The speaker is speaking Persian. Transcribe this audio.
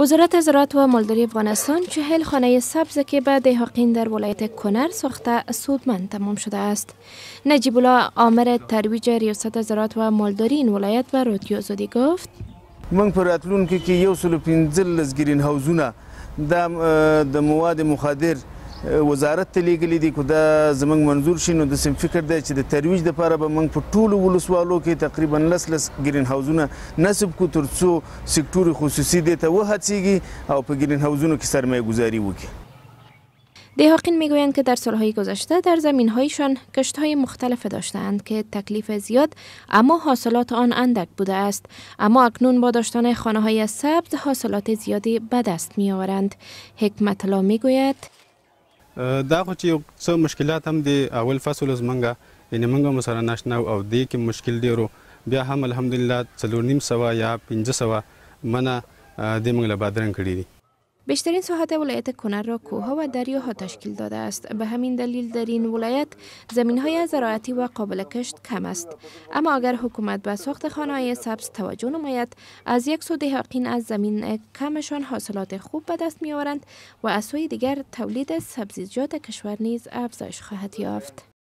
وزارت زراعت و مالداری افغانستان چهل خانه سبز که به دهاقین در ولایت کنر ساخته سودمند تمام شده است. نجیب الله عامر ترویج ریاست زراعت و مالداری این ولایت به رادیو آزادی گفت من پر اطلون که یو سلو گرین هاوزونه د مواد مخدر وزارت ته لیږلي دي که دا زمنګ منظور شي نو سم فکر دی چې د ترویج دپاره به موږ په ټولو ولسوالو کې تقریبا لس لس گرین هاوزونه نصب کو ترڅو سکتور خصوصي دې ته وهڅېږي او په گرین هاوزونو کې سرمایه گذاری وکړي دیهاقین میگویند که در سالهای گذشته در زمینهایشان کشتهای مختلف داشتند که تکلیف زیاد اما حاصلات آن اندک بوده است اما اکنون با داشتن خانه های سبز حاصلات زیادی به دست می آورند حکمت الله میگوید دا خو چې څه مشکلات هم دي اول فصل زمنګه یعنی موږ مسره ناشنا او دې کې مشکل ډیرو بیا هم الحمدلله څلور نیم سوا یا پنځه سوا منه د موږ له بادرنګ کړی دي بیشترین ساحت ولایت کنر را کوه و دریاها تشکیل داده است به همین دلیل در این ولایت زمین های زراعتی و قابل کشت کم است اما اگر حکومت به ساخت خانه های سبز توجه نماید از یک سو دهاقین از زمین کمشان حاصلات خوب به دست می و از سوی دیگر تولید سبزیجات کشور نیز افزایش خواهد یافت